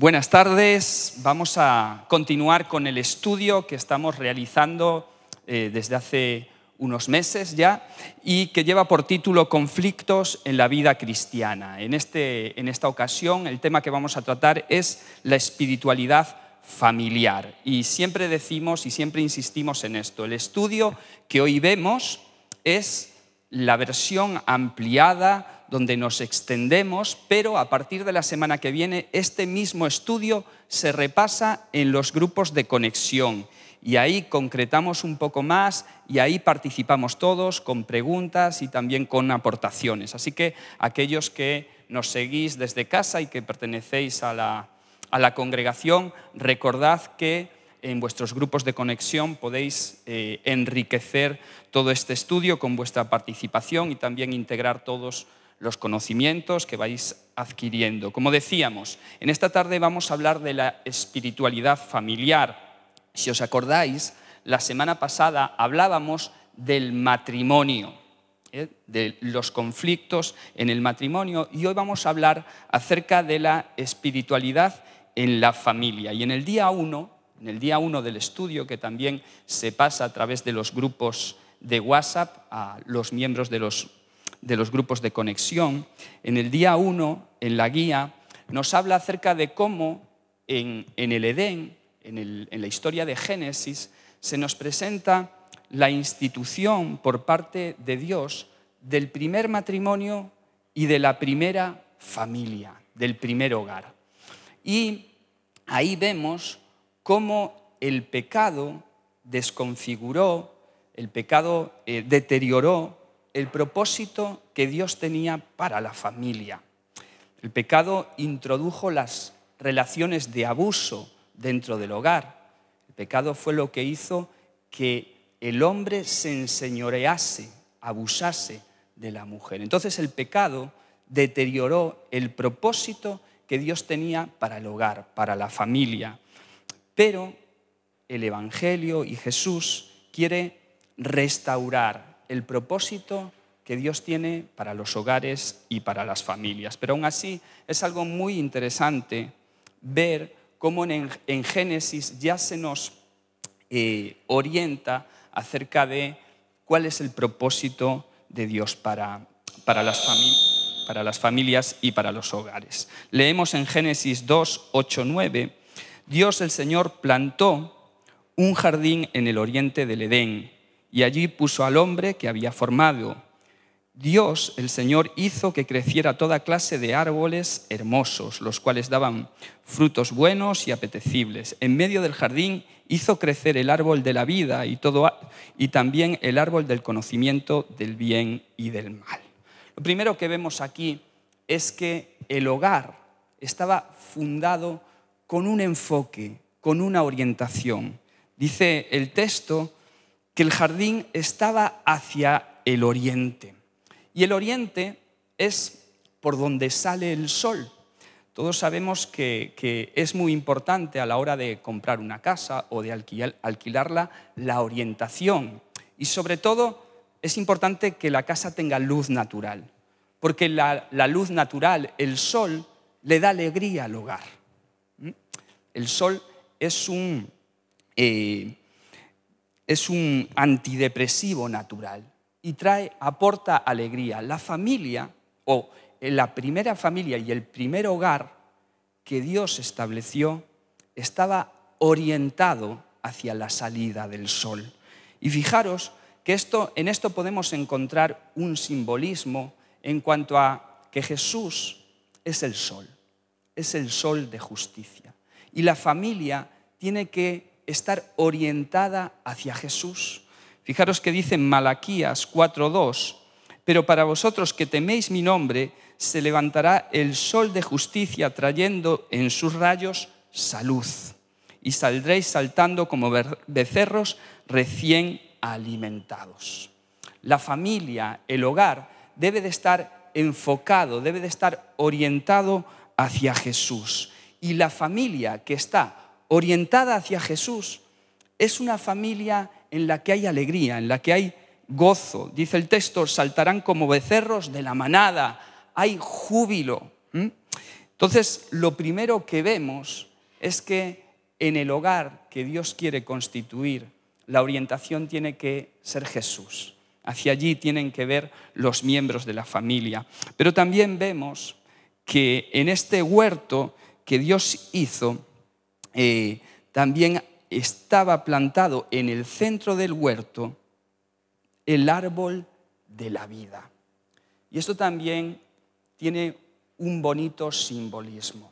Buenas tardes. Vamos a continuar con el estudio que estamos realizando eh, desde hace unos meses ya y que lleva por título Conflictos en la vida cristiana. En, este, en esta ocasión el tema que vamos a tratar es la espiritualidad familiar. Y siempre decimos y siempre insistimos en esto. El estudio que hoy vemos es la versión ampliada donde nos extendemos, pero a partir de la semana que viene este mismo estudio se repasa en los grupos de conexión y ahí concretamos un poco más y ahí participamos todos con preguntas y también con aportaciones. Así que aquellos que nos seguís desde casa y que pertenecéis a la, a la congregación, recordad que en vuestros grupos de conexión podéis eh, enriquecer todo este estudio con vuestra participación y también integrar todos los conocimientos que vais adquiriendo. Como decíamos, en esta tarde vamos a hablar de la espiritualidad familiar. Si os acordáis, la semana pasada hablábamos del matrimonio, ¿eh? de los conflictos en el matrimonio, y hoy vamos a hablar acerca de la espiritualidad en la familia. Y en el día 1, en el día 1 del estudio, que también se pasa a través de los grupos de WhatsApp a los miembros de los de los grupos de conexión, en el día 1, en la guía, nos habla acerca de cómo en, el Edén, en, la historia de Génesis, se nos presenta la institución por parte de Dios del primer matrimonio y de la primera familia, del primer hogar. Y ahí vemos cómo el pecado desconfiguró, el pecado eh, deterioró el propósito que Dios tenía para la familia. El pecado introdujo las relaciones de abuso dentro del hogar. El pecado fue lo que hizo que el hombre se enseñorease, abusase de la mujer. Entonces el pecado deterioró el propósito que Dios tenía para el hogar, para la familia. Pero el Evangelio y Jesús quiere restaurar el propósito que Dios tiene para los hogares y para las familias. Pero aún así es algo muy interesante ver cómo en, Génesis ya se nos eh, orienta acerca de cuál es el propósito de Dios para, para las familias para las familias y para los hogares. Leemos en Génesis 2, 8, 9, Dios el Señor plantó un jardín en el oriente del Edén y allí puso al hombre que había formado. Dios, el Señor, hizo que creciera toda clase de árboles hermosos, los cuales daban frutos buenos y apetecibles. En medio del jardín hizo crecer el árbol de la vida y, también el árbol del conocimiento del bien y del mal. Lo primero que vemos aquí es que el hogar estaba fundado con un enfoque, con una orientación. Dice el texto que el jardín estaba hacia el oriente. Y el oriente es por donde sale el sol. Todos sabemos que, es muy importante a la hora de comprar una casa o de alquilarla la orientación. Y sobre todo es importante que la casa tenga luz natural, porque la, luz natural, el sol, le da alegría al hogar. ¿Mm? El sol es un, eh, es un antidepresivo natural y trae, aporta alegría. La familia, o eh, la primera familia y el primer hogar que Dios estableció, estaba orientado hacia la salida del sol. Y fijaros que esto, en esto podemos encontrar un simbolismo en cuanto a que Jesús es el sol, es el sol de justicia. Y la familia tiene que estar orientada hacia Jesús. Fijaros que dice en Malaquías 4.2, pero para vosotros que teméis mi nombre, se levantará el sol de justicia trayendo en sus rayos salud, y saldréis saltando como becerros recién alimentados. La familia, el hogar, debe de estar enfocado, debe de estar orientado hacia Jesús. Y la familia que está orientada hacia Jesús es una familia en la que hay alegría, en la que hay gozo. Dice el texto, saltarán como becerros de la manada, hay júbilo. ¿Mm? Entonces, lo primero que vemos es que en el hogar que Dios quiere constituir, la orientación tiene que ser Jesús. Hacia allí tienen que ver los miembros de la familia. Pero también vemos que en este huerto que Dios hizo, eh, también estaba plantado en el centro del huerto el árbol de la vida. Y esto también tiene un bonito simbolismo.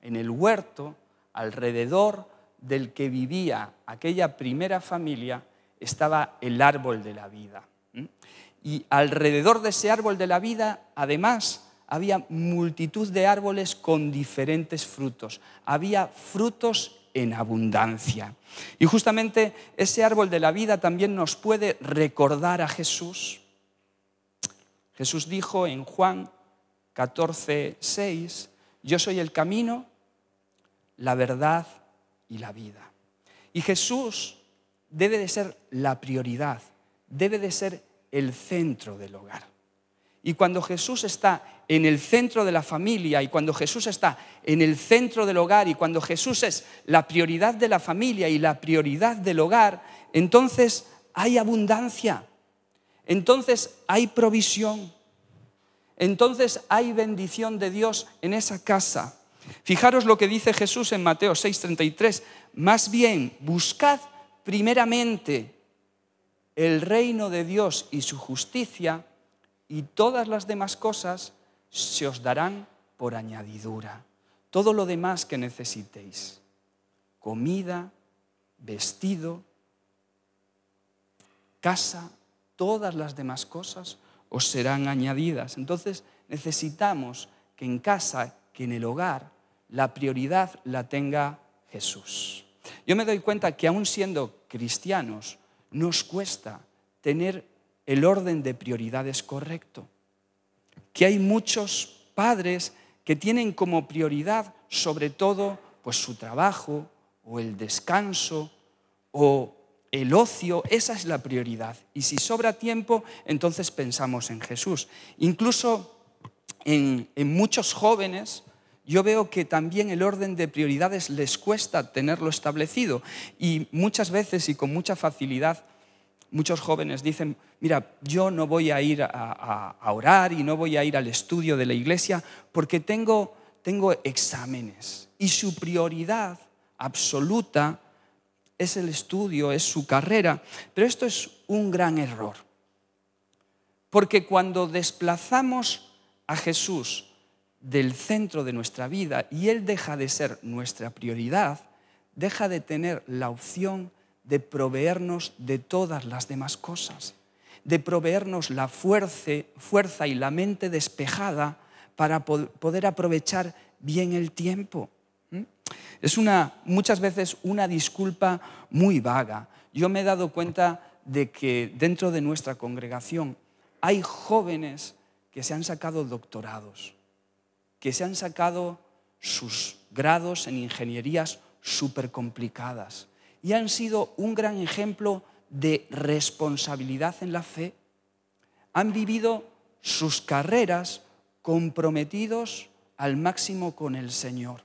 En el huerto, alrededor del que vivía aquella primera familia, estaba el árbol de la vida. ¿Mm? Y alrededor de ese árbol de la vida, además, había multitud de árboles con diferentes frutos, había frutos en abundancia. Y justamente ese árbol de la vida también nos puede recordar a Jesús. Jesús dijo en Juan 14, 6, yo soy el camino, la verdad y la vida. Y Jesús debe de ser la prioridad, debe de ser el centro del hogar. Y cuando Jesús está en el centro de la familia y cuando Jesús está en el centro del hogar y cuando Jesús es la prioridad de la familia y la prioridad del hogar, entonces hay abundancia, entonces hay provisión, entonces hay bendición de Dios en esa casa. Fijaros lo que dice Jesús en Mateo 6:33, más bien buscad primeramente el reino de Dios y su justicia y todas las demás cosas se os darán por añadidura. Todo lo demás que necesitéis, comida, vestido, casa, todas las demás cosas os serán añadidas. Entonces necesitamos que en casa, que en el hogar, la prioridad la tenga Jesús. Yo me doy cuenta que aún siendo cristianos, nos cuesta tener el orden de prioridades correcto. Que hay muchos padres que tienen como prioridad sobre todo pues su trabajo o el descanso o el ocio, esa es la prioridad. Y si sobra tiempo, entonces pensamos en Jesús. Incluso en muchos jóvenes, yo veo que también el orden de prioridades les cuesta tenerlo establecido y muchas veces y con mucha facilidad Muchos jóvenes dicen, mira, yo no voy a ir a, orar y no voy a ir al estudio de la iglesia porque tengo, tengo exámenes. Y su prioridad absoluta es el estudio, es su carrera. Pero esto es un gran error. Porque cuando desplazamos a Jesús del centro de nuestra vida y Él deja de ser nuestra prioridad, deja de tener la opción de proveernos de todas las demás cosas, de proveernos la fuerza, y la mente despejada para poder aprovechar bien el tiempo. Es una, muchas veces una disculpa muy vaga. Yo me he dado cuenta de que dentro de nuestra congregación hay jóvenes que se han sacado doctorados, que se han sacado sus grados en ingenierías súper complicadas, y han sido un gran ejemplo de responsabilidad en la fe, han vivido sus carreras comprometidos al máximo con el Señor.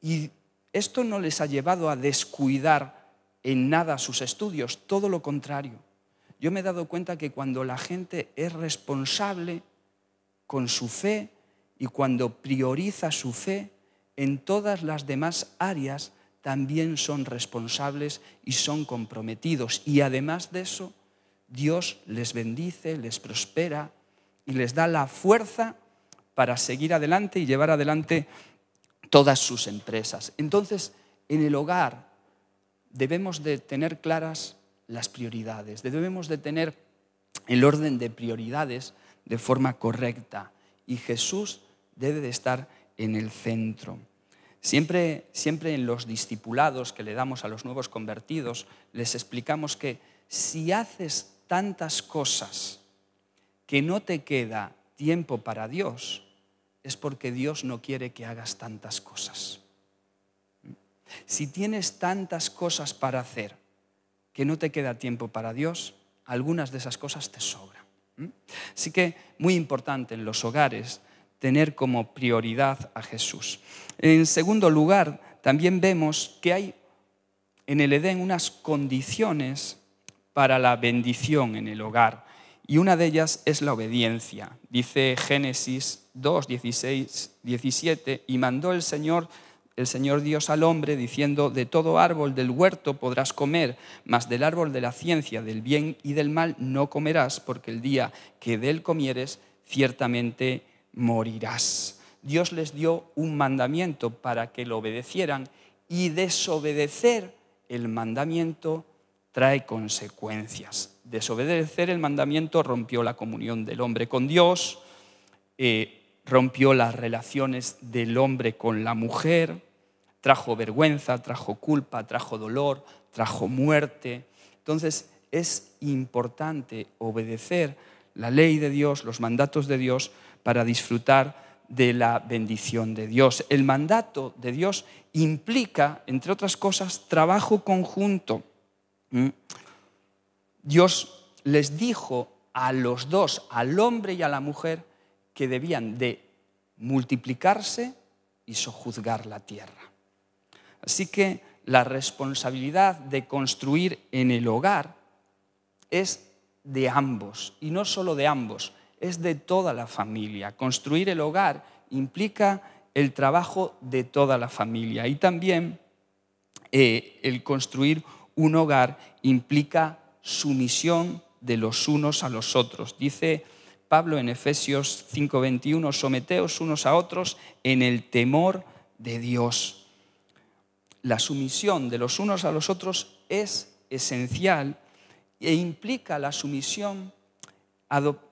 Y esto no les ha llevado a descuidar en nada sus estudios, todo lo contrario. Yo me he dado cuenta que cuando la gente es responsable con su fe y cuando prioriza su fe, en todas las demás áreas también son responsables y son comprometidos. Y además de eso, Dios les bendice, les prospera y les da la fuerza para seguir adelante y llevar adelante todas sus empresas. Entonces, en el hogar debemos de tener claras las prioridades, debemos de tener el orden de prioridades de forma correcta y Jesús debe de estar en el centro. Siempre, en los discipulados que le damos a los nuevos convertidos, les explicamos que si haces tantas cosas que no te queda tiempo para Dios, es porque Dios no quiere que hagas tantas cosas. Si tienes tantas cosas para hacer que no te queda tiempo para Dios, algunas de esas cosas te sobran. Así que muy importante en los hogares tener como prioridad a Jesús. En segundo lugar, también vemos que hay en el Edén unas condiciones para la bendición en el hogar. Y una de ellas es la obediencia. Dice Génesis 2, 16, 17, y mandó el Señor, el Señor Dios al hombre, diciendo, de todo árbol del huerto podrás comer, mas del árbol de la ciencia, del bien y del mal, no comerás, porque el día que de él comieres, ciertamente morirás. Dios les dio un mandamiento para que lo obedecieran y desobedecer el mandamiento trae consecuencias. Desobedecer el mandamiento rompió la comunión del hombre con Dios, eh, rompió las relaciones del hombre con la mujer, trajo vergüenza, trajo culpa, trajo dolor, trajo muerte. Entonces es importante obedecer la ley de Dios, los mandatos de Dios, para disfrutar de la bendición de Dios. El mandato de Dios implica, entre otras cosas, trabajo conjunto. ¿Mm? Dios les dijo a los dos, al hombre y a la mujer, que debían de multiplicarse y sojuzgar la tierra. Así que la responsabilidad de construir en el hogar es de ambos, y no solo de ambos, es de toda la familia. Construir el hogar implica el trabajo de toda la familia y también eh, el construir un hogar implica sumisión de los unos a los otros. Dice Pablo en Efesios 5:21, someteos unos a otros en el temor de Dios. La sumisión de los unos a los otros es esencial e implica la sumisión adoptada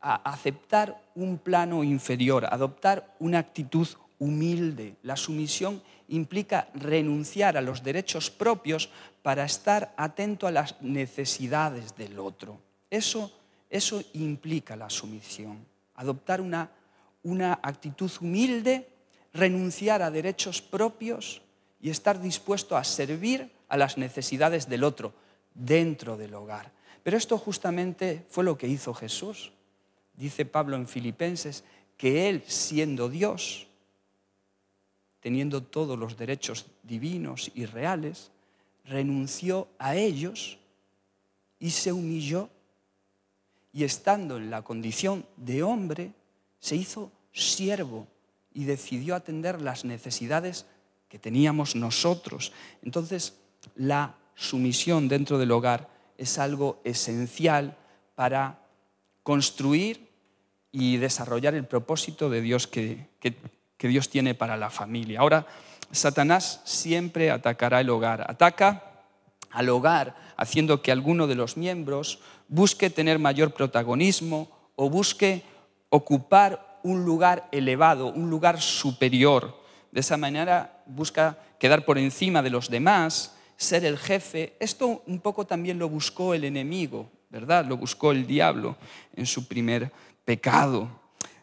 a aceptar un plano inferior, adoptar una actitud humilde. La sumisión implica renunciar a los derechos propios para estar atento a las necesidades del otro. Eso, implica la sumisión, adoptar una actitud humilde, renunciar a derechos propios y estar dispuesto a servir a las necesidades del otro dentro del hogar. Pero esto justamente fue lo que hizo Jesús dice Pablo en Filipenses, que Él, siendo Dios, teniendo todos los derechos divinos y reales, renunció a ellos y se humilló y estando en la condición de hombre, se hizo siervo y decidió atender las necesidades que teníamos nosotros. Entonces, la sumisión dentro del hogar es algo esencial para construir y desarrollar el propósito de Dios que, Dios tiene para la familia. Ahora, Satanás siempre atacará el hogar. Ataca al hogar haciendo que alguno de los miembros busque tener mayor protagonismo o busque ocupar un lugar elevado, un lugar superior. De esa manera busca quedar por encima de los demás, ser el jefe. Esto un poco también lo buscó el enemigo, ¿verdad? Lo buscó el diablo en su primer pecado.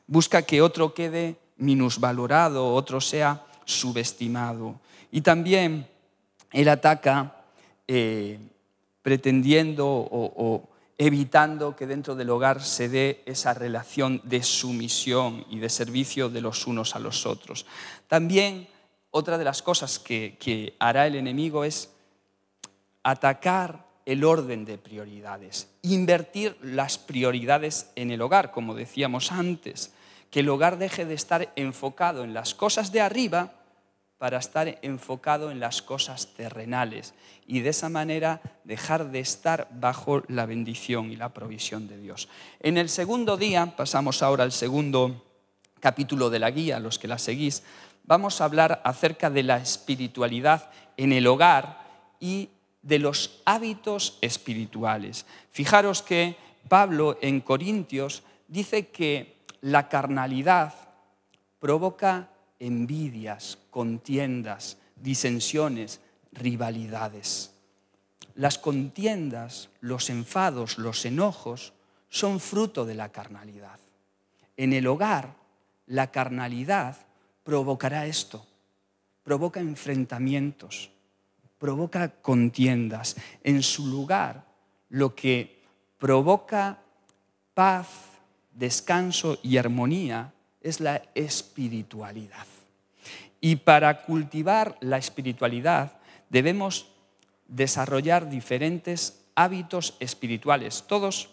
Busca que otro quede minusvalorado, otro sea subestimado. Y también él ataca eh, pretendiendo o, evitando que dentro del hogar se dé esa relación de sumisión y de servicio de los unos a los otros. También otra de las cosas que hará el enemigo es atacar el orden de prioridades, invertir las prioridades en el hogar, como decíamos antes, que el hogar deje de estar enfocado en las cosas de arriba para estar enfocado en las cosas terrenales y de esa manera dejar de estar bajo la bendición y la provisión de Dios. En el segundo día, pasamos ahora al segundo capítulo de la guía, los que la seguís, vamos a hablar acerca de la espiritualidad en el hogar y de los hábitos espirituales. Fijaros que Pablo en Corintios dice que la carnalidad provoca envidias, contiendas, disensiones, rivalidades. Las contiendas, los enfados, los enojos son fruto de la carnalidad. En el hogar, la carnalidad provocará esto, provoca enfrentamientos, provoca contiendas. En su lugar, lo que provoca paz, descanso y armonía es la espiritualidad. Y para cultivar la espiritualidad debemos desarrollar diferentes hábitos espirituales. Todos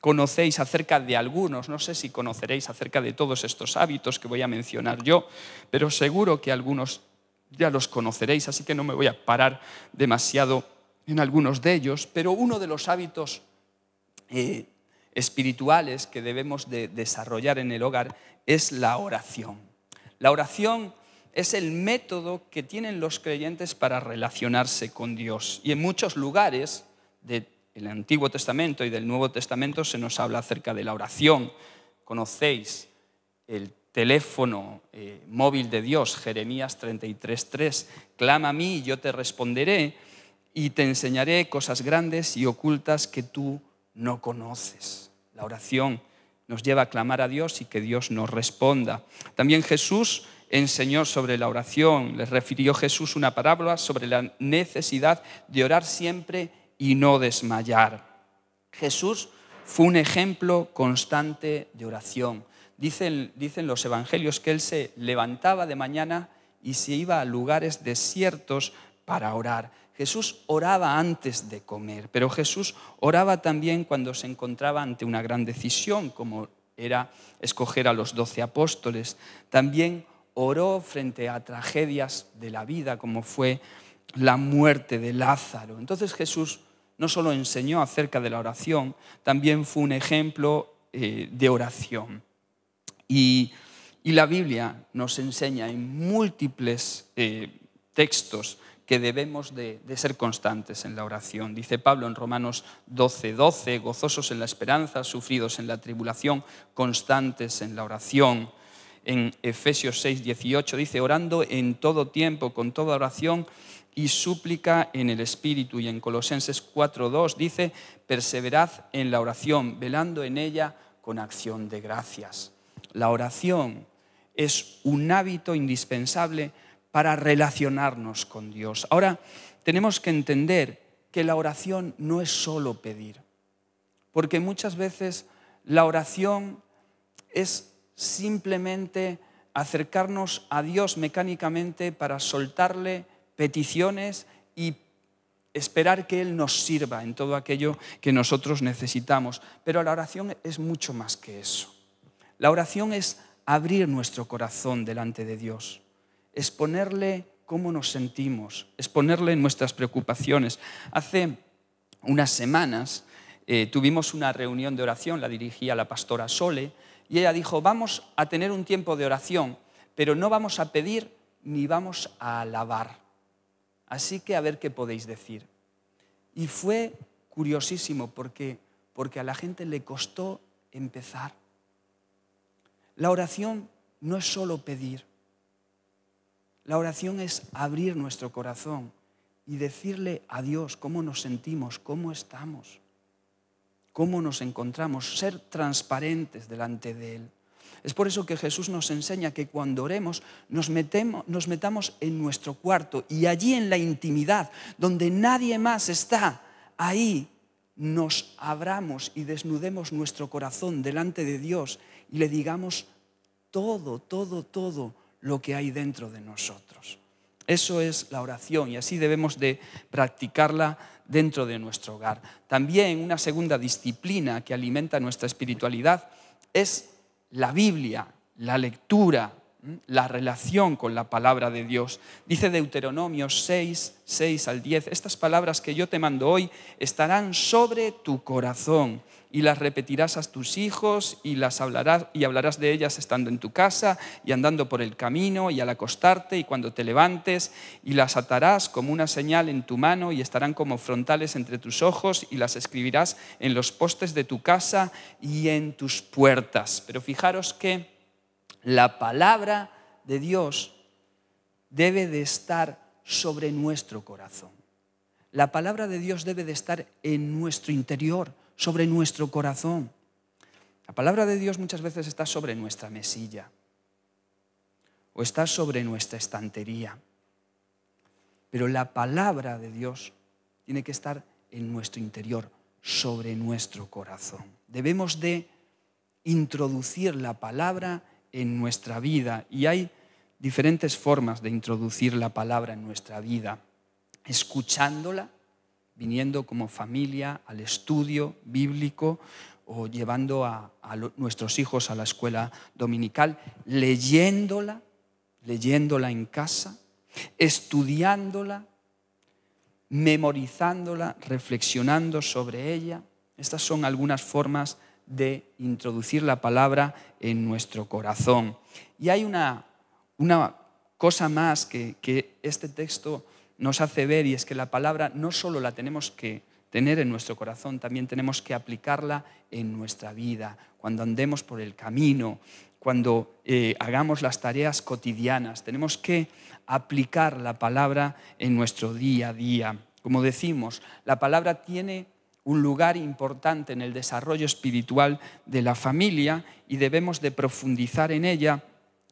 conocéis acerca de algunos, no sé si conoceréis acerca de todos estos hábitos que voy a mencionar yo, pero seguro que algunos ya los conoceréis, así que no me voy a parar demasiado en algunos de ellos, pero uno de los hábitos eh, espirituales que debemos de desarrollar en el hogar es la oración. La oración es el método que tienen los creyentes para relacionarse con Dios. Y en muchos lugares del Antiguo Testamento y del Nuevo Testamento se nos habla acerca de la oración. Conocéis el teléfono eh, móvil de Dios, Jeremías 33.3, clama a mí y yo te responderé y te enseñaré cosas grandes y ocultas que tú no conoces. La oración nos lleva a clamar a Dios y que Dios nos responda. También Jesús enseñó sobre la oración, les refirió Jesús una parábola sobre la necesidad de orar siempre y no desmayar. Jesús fue un ejemplo constante de oración. Dicen, los evangelios que él se levantaba de mañana y se iba a lugares desiertos para orar. Jesús oraba antes de comer, pero Jesús oraba también cuando se encontraba ante una gran decisión, como era escoger a los doce apóstoles. También oró frente a tragedias de la vida, como fue la muerte de Lázaro. Entonces Jesús no solo enseñó acerca de la oración, también fue un ejemplo eh, de oración. Y, la Biblia nos enseña en múltiples eh, textos que debemos de, ser constantes en la oración. Dice Pablo en Romanos 1212 gozosos en la esperanza, sufridos en la tribulación, constantes en la oración. En Efesios 6:18 dice, orando en todo tiempo, con toda oración y súplica en el Espíritu. Y en Colosenses 4:2 2 dice, perseverad en la oración, velando en ella con acción de gracias la oración es un hábito indispensable para relacionarnos con Dios. Ahora, tenemos que entender que la oración no es solo pedir, porque muchas veces la oración es simplemente acercarnos a Dios mecánicamente para soltarle peticiones y esperar que Él nos sirva en todo aquello que nosotros necesitamos. Pero la oración es mucho más que eso. La oración es abrir nuestro corazón delante de Dios, exponerle cómo nos sentimos, exponerle nuestras preocupaciones. Hace unas semanas eh, tuvimos una reunión de oración, la dirigía la pastora Sole, y ella dijo, vamos a tener un tiempo de oración, pero no vamos a pedir ni vamos a alabar. Así que a ver qué podéis decir. Y fue curiosísimo porque, porque a la gente le costó empezar la oración no es solo pedir. La oración es abrir nuestro corazón y decirle a Dios cómo nos sentimos, cómo estamos, cómo nos encontramos, ser transparentes delante de Él. Es por eso que Jesús nos enseña que cuando oremos nos, metemos, nos metamos en nuestro cuarto y allí en la intimidad, donde nadie más está, ahí nos abramos y desnudemos nuestro corazón delante de Dios y le digamos todo, todo, todo lo que hay dentro de nosotros. Eso es la oración y así debemos de practicarla dentro de nuestro hogar. También una segunda disciplina que alimenta nuestra espiritualidad es la Biblia, la lectura, la relación con la palabra de Dios. Dice Deuteronomio 6, 6 al 10, estas palabras que yo te mando hoy estarán sobre tu corazón y las repetirás a tus hijos y las hablarás y hablarás de ellas estando en tu casa y andando por el camino y al acostarte y cuando te levantes y las atarás como una señal en tu mano y estarán como frontales entre tus ojos y las escribirás en los postes de tu casa y en tus puertas. Pero fijaros que la palabra de Dios debe de estar sobre nuestro corazón. La palabra de Dios debe de estar en nuestro interior sobre nuestro corazón. La palabra de Dios muchas veces está sobre nuestra mesilla o está sobre nuestra estantería. Pero la palabra de Dios tiene que estar en nuestro interior, sobre nuestro corazón. Debemos de introducir la palabra en nuestra vida y hay diferentes formas de introducir la palabra en nuestra vida, escuchándola, viniendo como familia al estudio bíblico o llevando a, nuestros hijos a la escuela dominical, leyéndola, leyéndola en casa, estudiándola, memorizándola, reflexionando sobre ella. Estas son algunas formas de introducir la palabra en nuestro corazón. Y hay una, cosa más que, que este texto nos hace ver y es que la palabra no solo la tenemos que tener en nuestro corazón, también tenemos que aplicarla en nuestra vida, cuando andemos por el camino, cuando eh, hagamos las tareas cotidianas. Tenemos que aplicar la palabra en nuestro día a día. Como decimos, la palabra tiene un lugar importante en el desarrollo espiritual de la familia y debemos de profundizar en ella.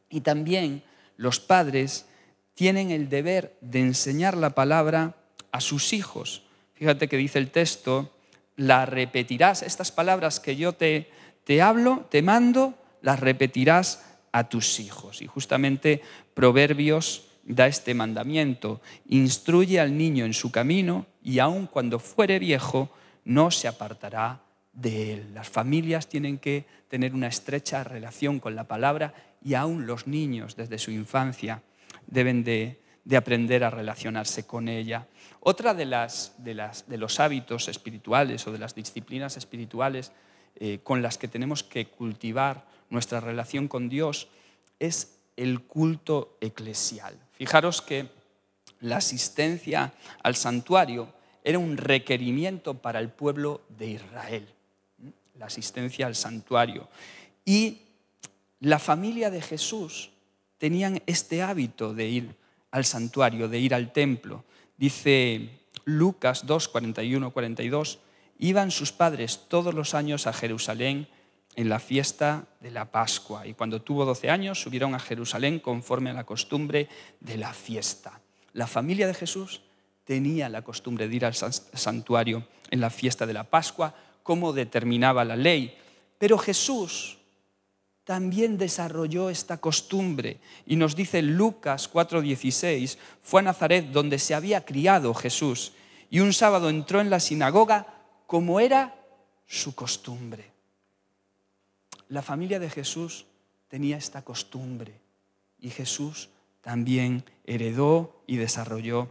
Y también los padres tienen el deber de enseñar la palabra a sus hijos. Fíjate que dice el texto, la repetirás, estas palabras que yo te, te hablo, te mando, las repetirás a tus hijos. Y justamente Proverbios da este mandamiento, instruye al niño en su camino y aun cuando fuere viejo, no se apartará de él. Las familias tienen que tener una estrecha relación con la palabra y aun los niños desde su infancia deben de, aprender a relacionarse con ella. Otra de, las, de, los hábitos espirituales o de las disciplinas espirituales eh, con las que tenemos que cultivar nuestra relación con Dios es el culto eclesial. Fijaros que la asistencia al santuario era un requerimiento para el pueblo de Israel, la asistencia al santuario. Y la familia de Jesús tenían este hábito de ir al santuario, de ir al templo. Dice Lucas 2, 41, 42, iban sus padres todos los años a Jerusalén en la fiesta de la Pascua. Y cuando tuvo 12 años, subieron a Jerusalén conforme a la costumbre de la fiesta. La familia de Jesús tenía la costumbre de ir al santuario en la fiesta de la Pascua, como determinaba la ley. Pero Jesús también desarrolló esta costumbre. Y nos dice Lucas 4:16, fue a Nazaret donde se había criado Jesús y un sábado entró en la sinagoga como era su costumbre. La familia de Jesús tenía esta costumbre y Jesús también heredó y desarrolló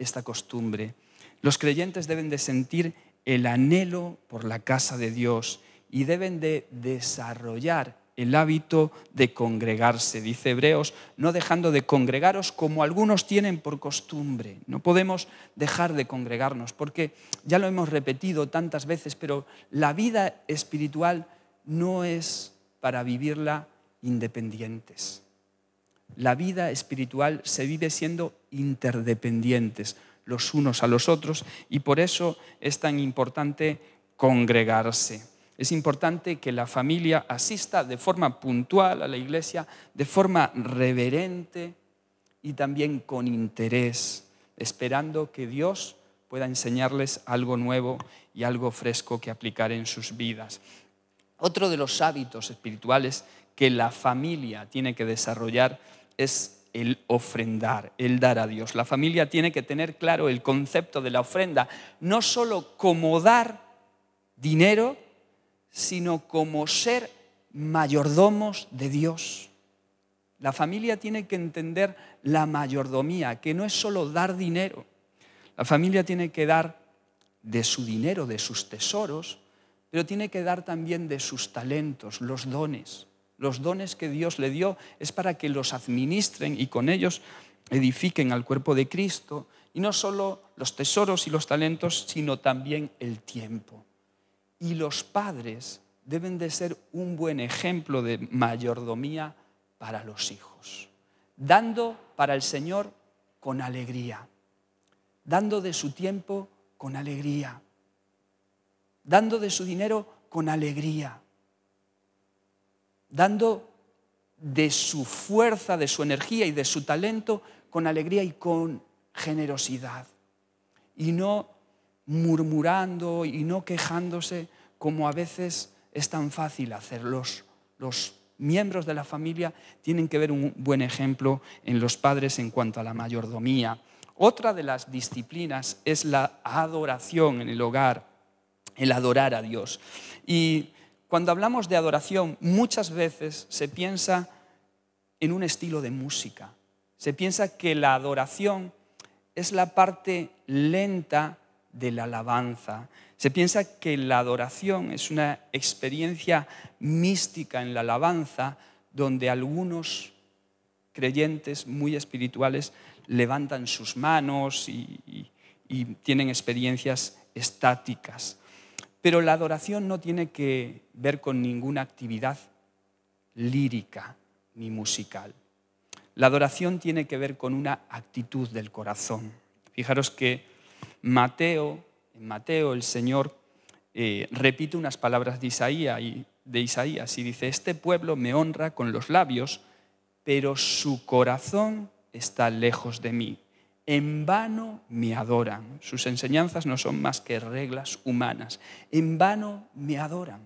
esta costumbre. Los creyentes deben de sentir el anhelo por la casa de Dios y deben de desarrollar el hábito de congregarse, dice Hebreos, no dejando de congregaros como algunos tienen por costumbre. No podemos dejar de congregarnos, porque ya lo hemos repetido tantas veces, pero la vida espiritual no es para vivirla independientes. La vida espiritual se vive siendo interdependientes los unos a los otros y por eso es tan importante congregarse. Es importante que la familia asista de forma puntual a la iglesia, de forma reverente y también con interés, esperando que Dios pueda enseñarles algo nuevo y algo fresco que aplicar en sus vidas. Otro de los hábitos espirituales que la familia tiene que desarrollar es el ofrendar, el dar a Dios. La familia tiene que tener claro el concepto de la ofrenda, no solo como dar dinero, sino como ser mayordomos de Dios. La familia tiene que entender la mayordomía, que no es solo dar dinero. La familia tiene que dar de su dinero, de sus tesoros, pero tiene que dar también de sus talentos, los dones. Los dones que Dios le dio es para que los administren y con ellos edifiquen al cuerpo de Cristo. Y no solo los tesoros y los talentos, sino también el tiempo. Y los padres deben de ser un buen ejemplo de mayordomía para los hijos, dando para el Señor con alegría, dando de su tiempo con alegría, dando de su dinero con alegría, dando de su fuerza, de su energía y de su talento con alegría y con generosidad. Y no murmurando y no quejándose como a veces es tan fácil hacer. Los, los miembros de la familia tienen que ver un buen ejemplo en los padres en cuanto a la mayordomía. Otra de las disciplinas es la adoración en el hogar, el adorar a Dios. Y cuando hablamos de adoración, muchas veces se piensa en un estilo de música. Se piensa que la adoración es la parte lenta de la alabanza. Se piensa que la adoración es una experiencia mística en la alabanza donde algunos creyentes muy espirituales levantan sus manos y, tienen experiencias estáticas. Pero la adoración no tiene que ver con ninguna actividad lírica ni musical. La adoración tiene que ver con una actitud del corazón. Fijaros que Mateo, en Mateo el Señor eh, repite unas palabras de Isaías y dice, este pueblo me honra con los labios, pero su corazón está lejos de mí. En vano me adoran. Sus enseñanzas no son más que reglas humanas. En vano me adoran.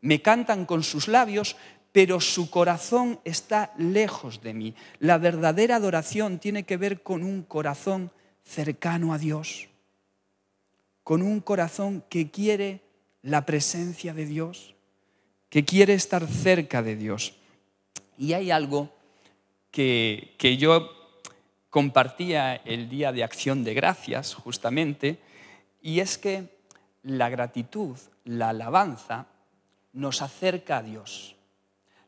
Me cantan con sus labios, pero su corazón está lejos de mí. La verdadera adoración tiene que ver con un corazón cercano a Dios con un corazón que quiere la presencia de Dios, que quiere estar cerca de Dios. Y hay algo que, yo compartía el día de acción de gracias, justamente, y es que la gratitud, la alabanza, nos acerca a Dios.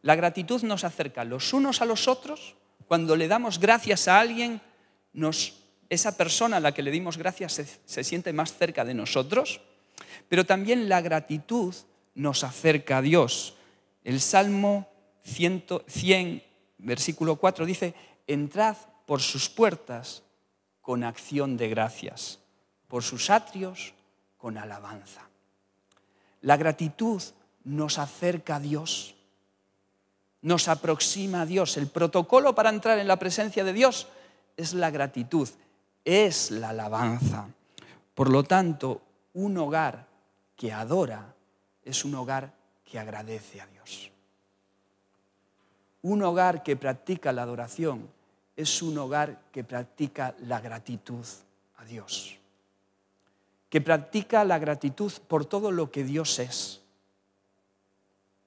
La gratitud nos acerca los unos a los otros. Cuando le damos gracias a alguien, nos esa persona a la que le dimos gracias se, siente más cerca de nosotros, pero también la gratitud nos acerca a Dios. El Salmo 100 versículo 4 dice, entrad por sus puertas con acción de gracias, por sus atrios con alabanza. La gratitud nos acerca a Dios, nos aproxima a Dios. El protocolo para entrar en la presencia de Dios es la gratitud, es la alabanza. Por lo tanto, un hogar que adora es un hogar que agradece a Dios. Un hogar que practica la adoración es un hogar que practica la gratitud a Dios, que practica la gratitud por todo lo que Dios es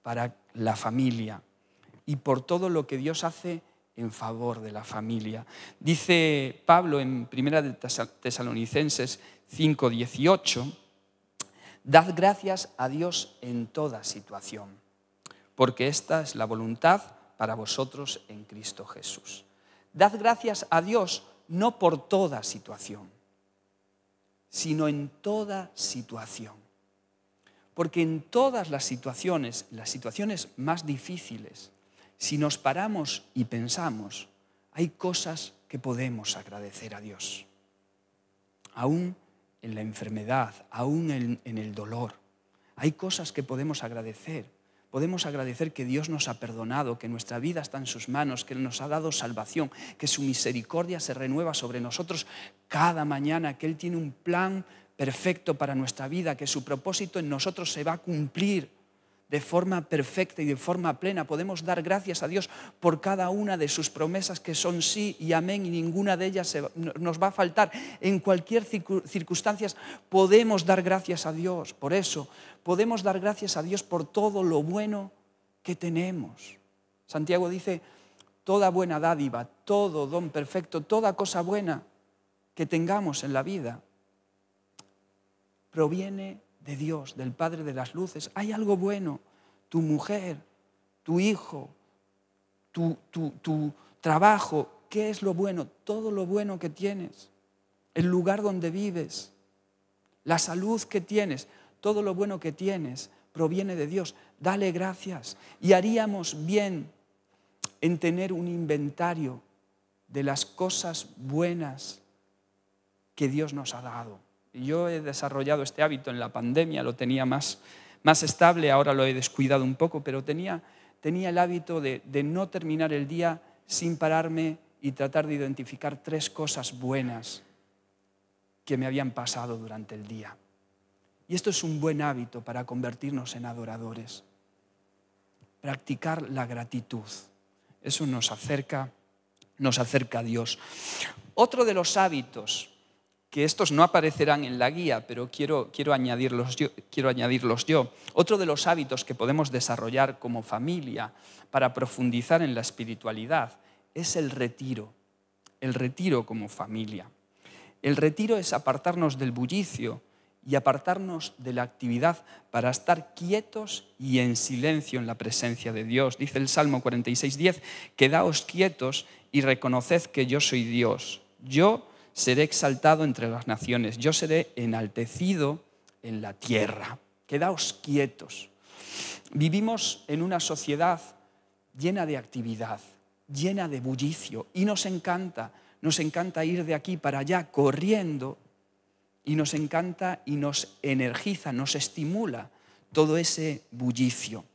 para la familia y por todo lo que Dios hace en favor de la familia. Dice Pablo en Primera de Tesalonicenses 5.18 dad gracias a Dios en toda situación, porque esta es la voluntad para vosotros en Cristo Jesús. Dad gracias a Dios no por toda situación, sino en toda situación. Porque en todas las situaciones, las situaciones más difíciles, si nos paramos y pensamos, hay cosas que podemos agradecer a Dios. Aún en la enfermedad, aún en, el dolor, hay cosas que podemos agradecer. Podemos agradecer que Dios nos ha perdonado, que nuestra vida está en sus manos, que Él nos ha dado salvación, que su misericordia se renueva sobre nosotros cada mañana, que Él tiene un plan perfecto para nuestra vida, que su propósito en nosotros se va a cumplir de forma perfecta y de forma plena. Podemos dar gracias a Dios por cada una de sus promesas que son sí y amén y ninguna de ellas nos va a faltar. En cualquier circunstancia podemos dar gracias a Dios por eso. Podemos dar gracias a Dios por todo lo bueno que tenemos. Santiago dice, toda buena dádiva, todo don perfecto, toda cosa buena que tengamos en la vida proviene de de Dios, del Padre de las Luces. Hay algo bueno. Tu mujer, tu hijo, tu, tu trabajo, ¿qué es lo bueno? Todo lo bueno que tienes, el lugar donde vives, la salud que tienes, todo lo bueno que tienes proviene de Dios. Dale gracias. Y haríamos bien en tener un inventario de las cosas buenas que Dios nos ha dado. Yo he desarrollado este hábito en la pandemia, lo tenía más, estable, ahora lo he descuidado un poco, pero tenía, el hábito de, no terminar el día sin pararme y tratar de identificar tres cosas buenas que me habían pasado durante el día. Y esto es un buen hábito para convertirnos en adoradores. Practicar la gratitud. Eso nos acerca, nos acerca a Dios. Otro de los hábitos que estos no aparecerán en la guía, pero quiero, quiero, añadirlos yo, quiero añadirlos yo. Otro de los hábitos que podemos desarrollar como familia para profundizar en la espiritualidad es el retiro, el retiro como familia. El retiro es apartarnos del bullicio y apartarnos de la actividad para estar quietos y en silencio en la presencia de Dios. Dice el Salmo 46.10, quedaos quietos y reconoced que yo soy Dios. Yo seré exaltado entre las naciones, yo seré enaltecido en la tierra. Quedaos quietos. Vivimos en una sociedad llena de actividad, llena de bullicio, y nos encanta, nos encanta ir de aquí para allá corriendo, y nos encanta y nos energiza, nos estimula todo ese bullicio.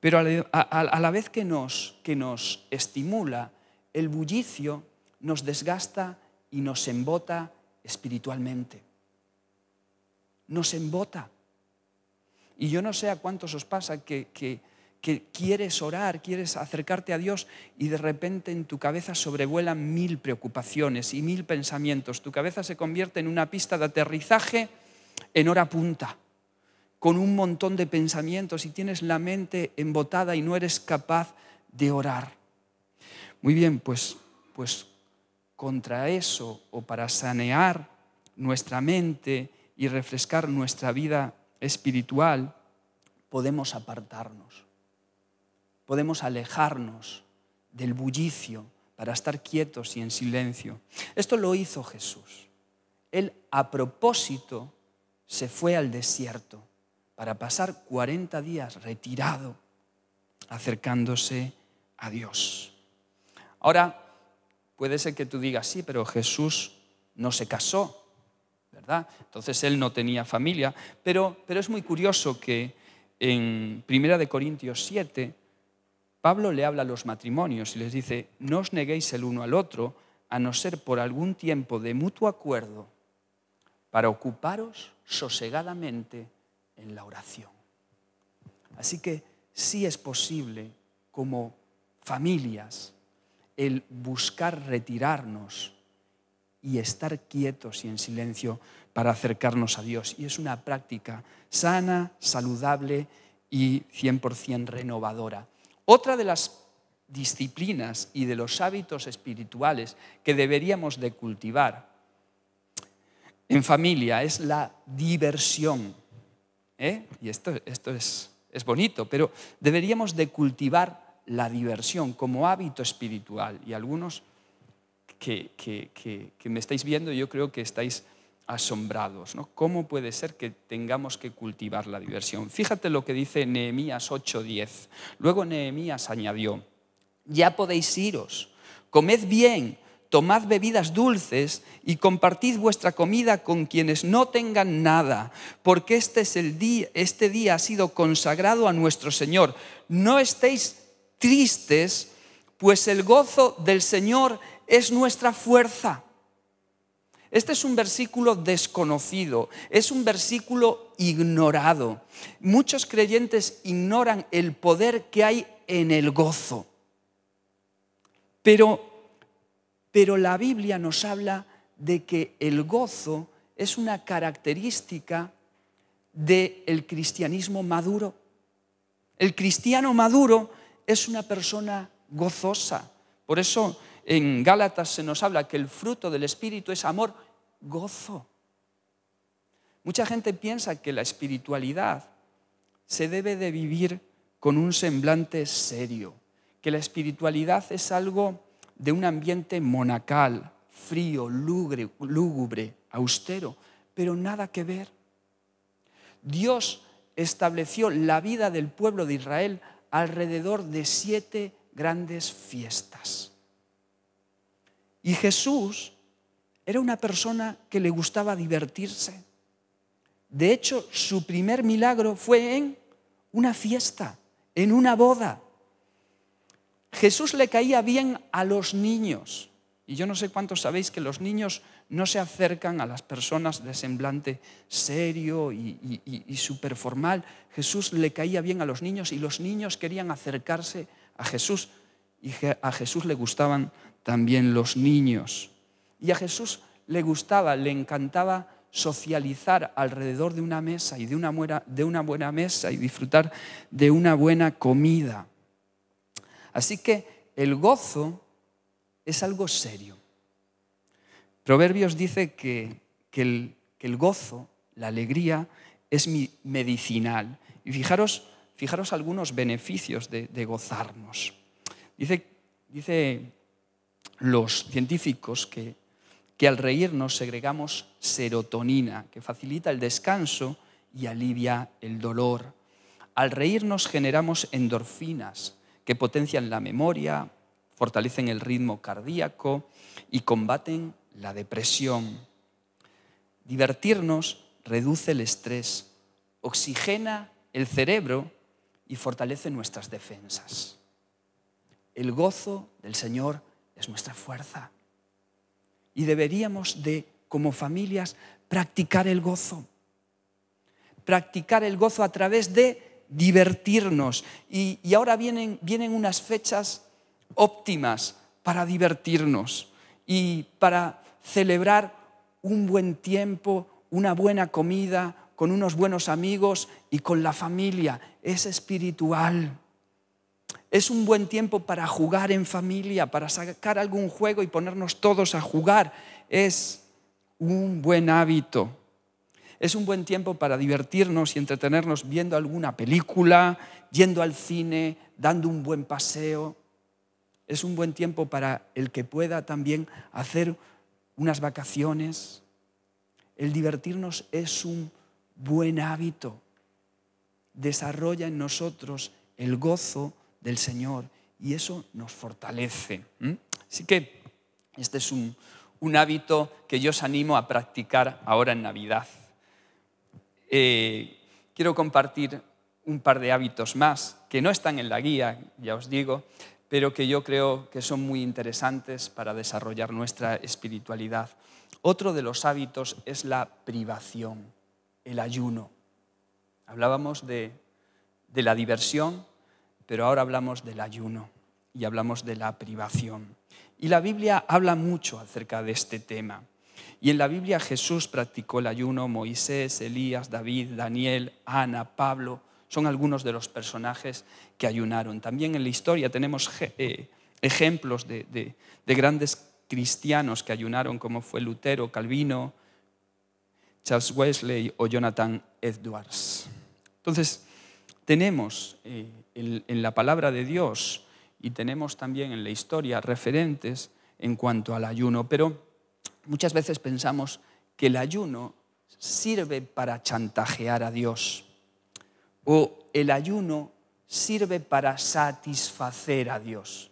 Pero a la vez que nos, que nos estimula, el bullicio nos desgasta y nos embota espiritualmente. Nos embota. Y yo no sé a cuántos os pasa que, quieres orar, quieres acercarte a Dios y de repente en tu cabeza sobrevuelan mil preocupaciones y mil pensamientos. Tu cabeza se convierte en una pista de aterrizaje en hora punta, con un montón de pensamientos y tienes la mente embotada y no eres capaz de orar. Muy bien, pues, pues contra eso o para sanear nuestra mente y refrescar nuestra vida espiritual, podemos apartarnos, podemos alejarnos del bullicio para estar quietos y en silencio. Esto lo hizo Jesús. Él a propósito se fue al desierto para pasar 40 días retirado, acercándose a Dios. Ahora, Puede ser que tú digas, sí, pero Jesús no se casó, ¿verdad? Entonces él no tenía familia. Pero, es muy curioso que en 1 de Corintios 7, Pablo le habla a los matrimonios y les dice, no os neguéis el uno al otro, a no ser por algún tiempo de mutuo acuerdo, para ocuparos sosegadamente en la oración. Así que sí es posible como familias el buscar retirarnos y estar quietos y en silencio para acercarnos a Dios. Y es una práctica sana, saludable y 100% renovadora. Otra de las disciplinas y de los hábitos espirituales que deberíamos de cultivar en familia es la diversión. ¿eh? Y esto, esto es, es bonito, pero deberíamos de cultivar la diversión como hábito espiritual. Y algunos que, me estáis viendo, yo creo que estáis asombrados. ¿no? ¿Cómo puede ser que tengamos que cultivar la diversión? Fíjate lo que dice Nehemías 8:10. Luego Nehemías añadió, ya podéis iros, comed bien, tomad bebidas dulces y compartid vuestra comida con quienes no tengan nada, porque este, es el día, este día ha sido consagrado a nuestro Señor. No estéis tristes, pues el gozo del Señor es nuestra fuerza. Este es un versículo desconocido, es un versículo ignorado. Muchos creyentes ignoran el poder que hay en el gozo. Pero, la Biblia nos habla de que el gozo es una característica del cristianismo maduro. El cristiano maduro es una persona gozosa. Por eso en Gálatas se nos habla que el fruto del Espíritu es amor, gozo. Mucha gente piensa que la espiritualidad se debe de vivir con un semblante serio, que la espiritualidad es algo de un ambiente monacal, frío, lúgubre, lúgubre austero, pero nada que ver. Dios estableció la vida del pueblo de Israel alrededor de siete grandes fiestas. Y Jesús era una persona que le gustaba divertirse. De hecho, su primer milagro fue en una fiesta, en una boda. Jesús le caía bien a los niños. Y yo no sé cuántos sabéis que los niños no se acercan a las personas de semblante serio y, y, formal. Jesús le caía bien a los niños y los niños querían acercarse a Jesús. Y a Jesús le gustaban también los niños. Y a Jesús le gustaba, le encantaba socializar alrededor de una mesa y de una, de una buena mesa y disfrutar de una buena comida. Así que el gozo es algo serio. Proverbios dice que, que, el, gozo, la alegría, es mi, medicinal. Y fijaros, fijaros algunos beneficios de, gozarnos. Dice, los científicos que, que al reírnos segregamos serotonina, que facilita el descanso y alivia el dolor. Al reírnos generamos endorfinas que potencian la memoria, fortalecen el ritmo cardíaco y combaten la depresión. Divertirnos reduce el estrés, oxigena el cerebro y fortalece nuestras defensas. El gozo del Señor es nuestra fuerza y deberíamos de, como familias, practicar el gozo. Practicar el gozo a través de divertirnos. Y, ahora vienen, vienen unas fechas óptimas para divertirnos y para celebrar un buen tiempo, una buena comida, con unos buenos amigos y con la familia. Es espiritual. Es un buen tiempo para jugar en familia, para sacar algún juego y ponernos todos a jugar. Es un buen hábito. Es un buen tiempo para divertirnos y entretenernos viendo alguna película, yendo al cine, dando un buen paseo, es un buen tiempo para el que pueda también hacer unas vacaciones. El divertirnos es un buen hábito. Desarrolla en nosotros el gozo del Señor y eso nos fortalece. Así que este es un, hábito que yo os animo a practicar ahora en Navidad. Eh, quiero compartir un par de hábitos más que no están en la guía, ya os digo, pero que yo creo que son muy interesantes para desarrollar nuestra espiritualidad. Otro de los hábitos es la privación, el ayuno. Hablábamos de, de la diversión, pero ahora hablamos del ayuno y hablamos de la privación. Y la Biblia habla mucho acerca de este tema. Y en la Biblia Jesús practicó el ayuno, Moisés, Elías, David, Daniel, Ana, Pablo son algunos de los personajes que ayunaron. También en la historia tenemos eh, ejemplos de, grandes cristianos que ayunaron, como fue Lutero, Calvino, Charles Wesley o Jonathan Edwards. Entonces, tenemos eh, en, la palabra de Dios y tenemos también en la historia referentes en cuanto al ayuno, pero muchas veces pensamos que el ayuno sirve para chantajear a Dios o el ayuno sirve para satisfacer a Dios.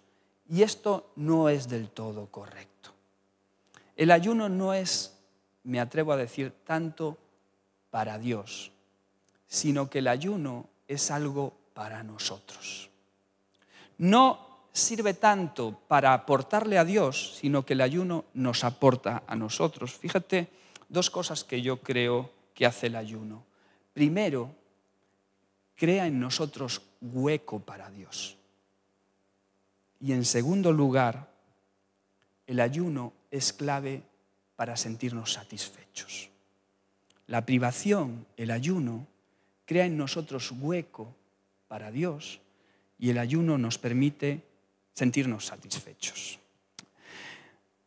Y esto no es del todo correcto. El ayuno no es, me atrevo a decir, tanto para Dios, sino que el ayuno es algo para nosotros. No sirve tanto para aportarle a Dios, sino que el ayuno nos aporta a nosotros. Fíjate dos cosas que yo creo que hace el ayuno. Primero, crea en nosotros hueco para Dios. Y en segundo lugar, el ayuno es clave para sentirnos satisfechos. La privación, el ayuno, crea en nosotros hueco para Dios y el ayuno nos permite sentirnos satisfechos.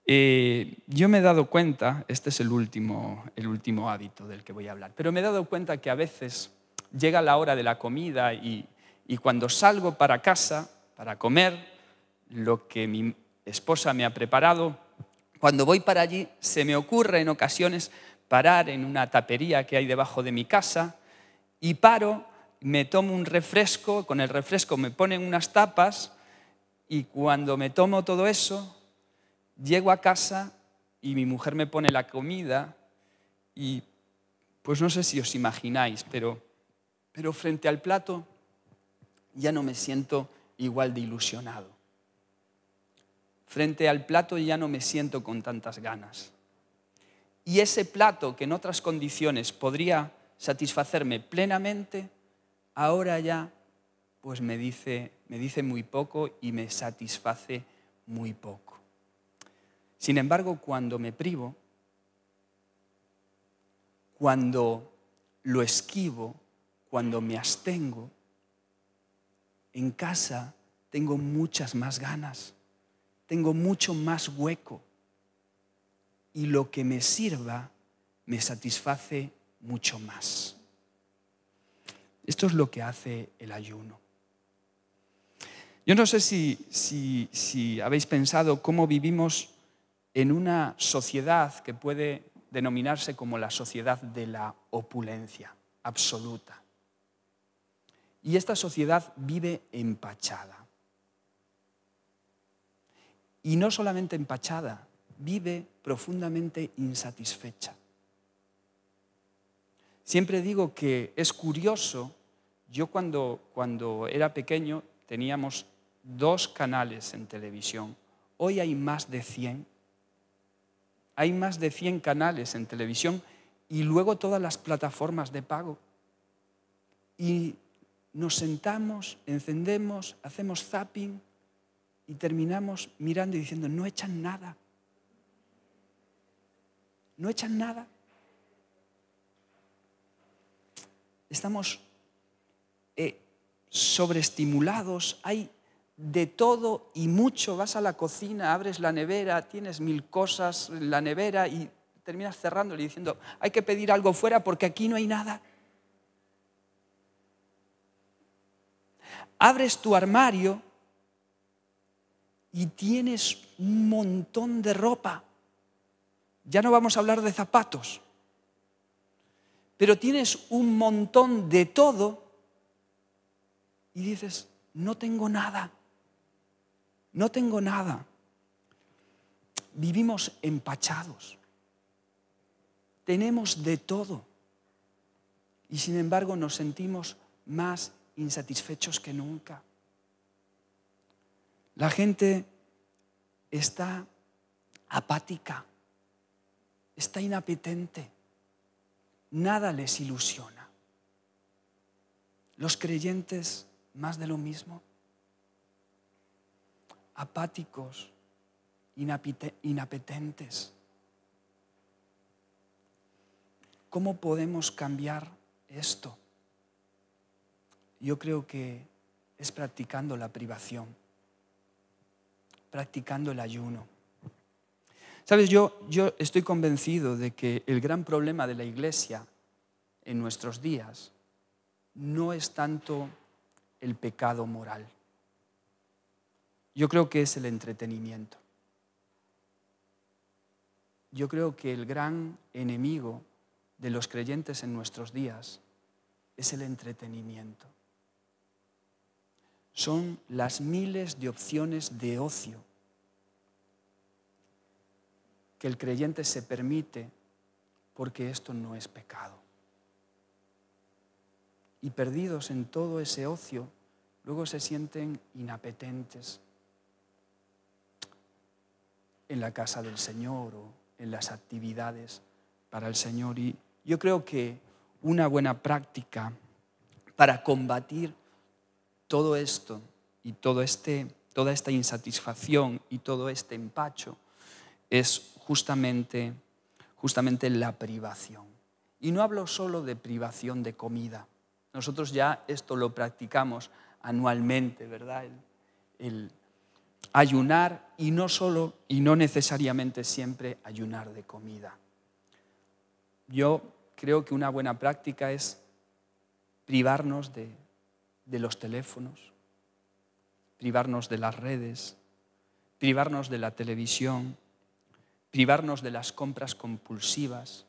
Eh, yo me he dado cuenta, este es último, el último hábito del que voy a hablar, pero me he dado cuenta que a veces llega la hora de la comida y, cuando salgo para casa, para comer, lo que mi esposa me ha preparado, cuando voy para allí se me ocurre en ocasiones parar en una tapería que hay debajo de mi casa y paro, me tomo un refresco, con el refresco me ponen unas tapas y cuando me tomo todo eso, llego a casa y mi mujer me pone la comida y pues no sé si os imagináis, pero pero frente al plato ya no me siento igual de ilusionado. Frente al plato ya no me siento con tantas ganas. Y ese plato que en otras condiciones podría satisfacerme plenamente, ahora ya pues me dice, me dice muy poco y me satisface muy poco. Sin embargo, cuando me privo, cuando lo esquivo, cuando me abstengo, en casa tengo muchas más ganas, tengo mucho más hueco y lo que me sirva me satisface mucho más. Esto es lo que hace el ayuno. Yo no sé si, si habéis pensado cómo vivimos en una sociedad que puede denominarse como la sociedad de la opulencia absoluta. Y esta sociedad vive empachada. Y no solamente empachada, vive profundamente insatisfecha. Siempre digo que es curioso, yo cuando, cuando era pequeño teníamos dos canales en televisión, hoy hay más de 100. Hay más de 100 canales en televisión y luego todas las plataformas de pago. Y nos sentamos, encendemos, hacemos zapping y terminamos mirando y diciendo, no echan nada. No echan nada. Estamos eh, sobreestimulados, hay de todo y mucho. Vas a la cocina, abres la nevera, tienes mil cosas en la nevera y terminas cerrándole y diciendo, hay que pedir algo fuera porque aquí no hay nada. abres tu armario y tienes un montón de ropa. Ya no vamos a hablar de zapatos, pero tienes un montón de todo y dices, no tengo nada, no tengo nada. Vivimos empachados, tenemos de todo y sin embargo nos sentimos más insatisfechos que nunca. La gente está apática, está inapetente, nada les ilusiona. Los creyentes más de lo mismo, apáticos, inapetentes. ¿Cómo podemos cambiar esto? yo creo que es practicando la privación, practicando el ayuno. Sabes, yo, yo estoy convencido de que el gran problema de la iglesia en nuestros días no es tanto el pecado moral. Yo creo que es el entretenimiento. Yo creo que el gran enemigo de los creyentes en nuestros días es el entretenimiento son las miles de opciones de ocio que el creyente se permite porque esto no es pecado. Y perdidos en todo ese ocio, luego se sienten inapetentes en la casa del Señor o en las actividades para el Señor. Y yo creo que una buena práctica para combatir todo esto y todo este, toda esta insatisfacción y todo este empacho es justamente, justamente la privación. Y no hablo solo de privación de comida. Nosotros ya esto lo practicamos anualmente, ¿verdad? El, el ayunar y no solo y no necesariamente siempre ayunar de comida. Yo creo que una buena práctica es privarnos de de los teléfonos, privarnos de las redes, privarnos de la televisión, privarnos de las compras compulsivas,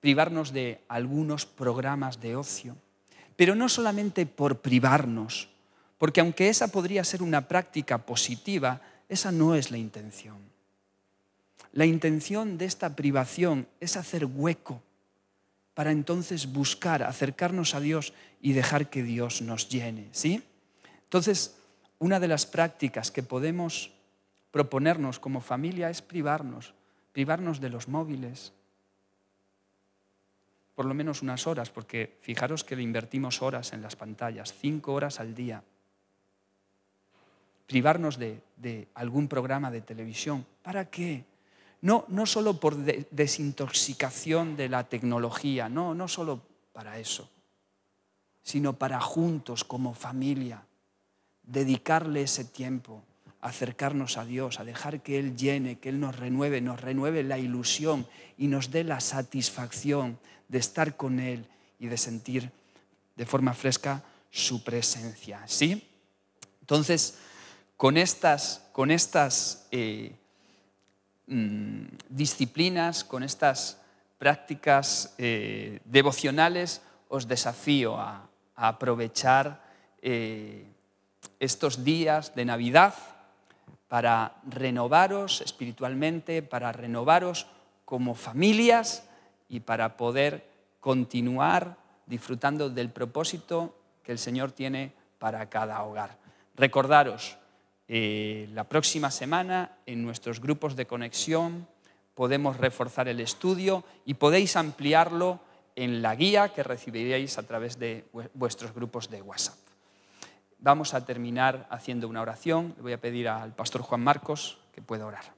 privarnos de algunos programas de ocio, pero no solamente por privarnos, porque aunque esa podría ser una práctica positiva, esa no es la intención. La intención de esta privación es hacer hueco para entonces buscar, acercarnos a Dios y dejar que Dios nos llene, ¿sí? Entonces, una de las prácticas que podemos proponernos como familia es privarnos, privarnos de los móviles, por lo menos unas horas, porque fijaros que le invertimos horas en las pantallas, cinco horas al día. Privarnos de, de algún programa de televisión. ¿Para qué? no, solo por desintoxicación de la tecnología, no, solo para eso, sino para juntos como familia, dedicarle ese tiempo, acercarnos a Dios, a dejar que Él llene, que Él nos renueve, nos renueve la ilusión y nos dé la satisfacción de estar con Él y de sentir de forma fresca su presencia. ¿Sí? Entonces, con estas, con estas eh, Mm, disciplinas, con estas prácticas eh, devocionales, os desafío a, aprovechar eh, estos días de Navidad para renovaros espiritualmente, para renovaros como familias y para poder continuar disfrutando del propósito que el Señor tiene para cada hogar. Recordaros, eh, la próxima semana en nuestros grupos de conexión podemos reforzar el estudio y podéis ampliarlo en la guía que recibiréis a través de vuestros grupos de WhatsApp. Vamos a terminar haciendo una oración. Le voy a pedir al pastor Juan Marcos que pueda orar.